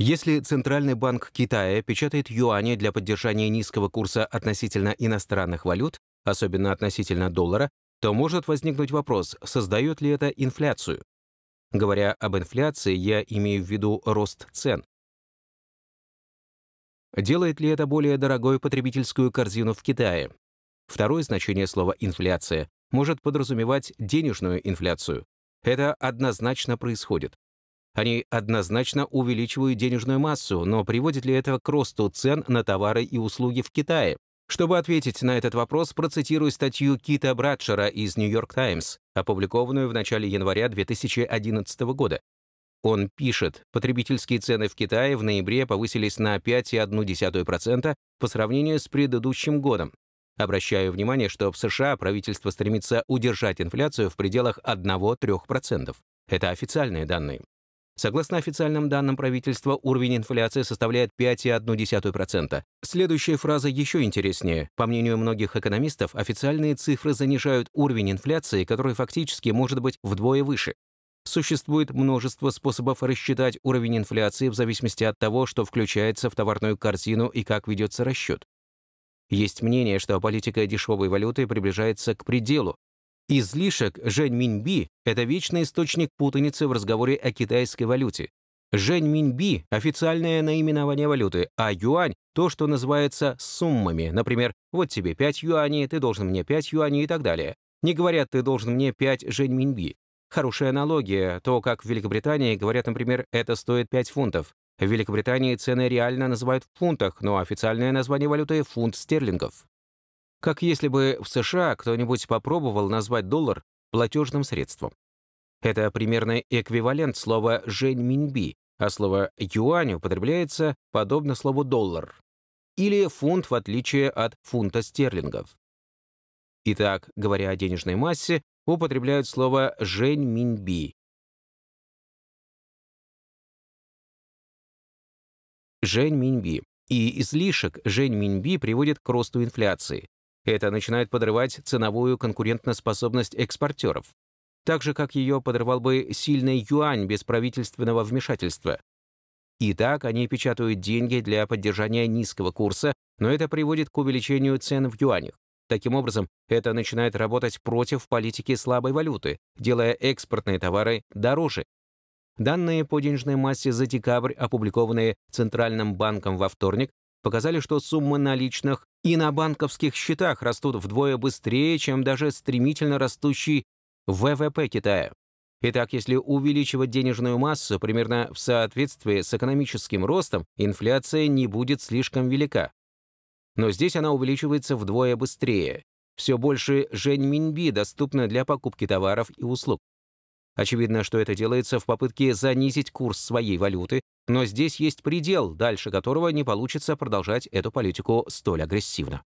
Если Центральный банк Китая печатает юани для поддержания низкого курса относительно иностранных валют, особенно относительно доллара, то может возникнуть вопрос, создает ли это инфляцию. Говоря об инфляции, я имею в виду рост цен. Делает ли это более дорогой потребительскую корзину в Китае? Второе значение слова «инфляция» может подразумевать денежную инфляцию. Это однозначно происходит. Они однозначно увеличивают денежную массу, но приводит ли это к росту цен на товары и услуги в Китае? Чтобы ответить на этот вопрос, процитирую статью Кита Братшера из «Нью-Йорк Таймс», опубликованную в начале января 2011 года. Он пишет, потребительские цены в Китае в ноябре повысились на 5,1% по сравнению с предыдущим годом. Обращаю внимание, что в США правительство стремится удержать инфляцию в пределах 1-3%. Это официальные данные. Согласно официальным данным правительства, уровень инфляции составляет 5,1%. Следующая фраза еще интереснее. По мнению многих экономистов, официальные цифры занижают уровень инфляции, который фактически может быть вдвое выше. Существует множество способов рассчитать уровень инфляции в зависимости от того, что включается в товарную корзину и как ведется расчет. Есть мнение, что политика дешевой валюты приближается к пределу, Излишек Жэньминьби – это вечный источник путаницы в разговоре о китайской валюте. Жэньминьби – официальное наименование валюты, а юань – то, что называется суммами. Например, вот тебе 5 юаней, ты должен мне 5 юаней и так далее. Не говорят, ты должен мне 5 жэньминьби. Хорошая аналогия, то, как в Великобритании говорят, например, это стоит 5 фунтов. В Великобритании цены реально называют в фунтах, но официальное название валюты – фунт стерлингов. Как если бы в США кто-нибудь попробовал назвать доллар платежным средством. Это примерный эквивалент слова «женьминьби», а слово «юань» употребляется подобно слову «доллар» или фунт в отличие от фунта стерлингов. Итак, говоря о денежной массе, употребляют слово «женьминьби». Женьминьби. И излишек Женьминьби приводит к росту инфляции, это начинает подрывать ценовую конкурентоспособность экспортеров, так же, как ее подрывал бы сильный юань без правительственного вмешательства. Итак, они печатают деньги для поддержания низкого курса, но это приводит к увеличению цен в юанях. Таким образом, это начинает работать против политики слабой валюты, делая экспортные товары дороже. Данные по денежной массе за декабрь, опубликованные Центральным банком во вторник, показали, что сумма наличных и на банковских счетах растут вдвое быстрее, чем даже стремительно растущий ВВП Китая. Итак, если увеличивать денежную массу примерно в соответствии с экономическим ростом, инфляция не будет слишком велика. Но здесь она увеличивается вдвое быстрее. Все больше женьминьби доступно для покупки товаров и услуг. Очевидно, что это делается в попытке занизить курс своей валюты, но здесь есть предел, дальше которого не получится продолжать эту политику столь агрессивно.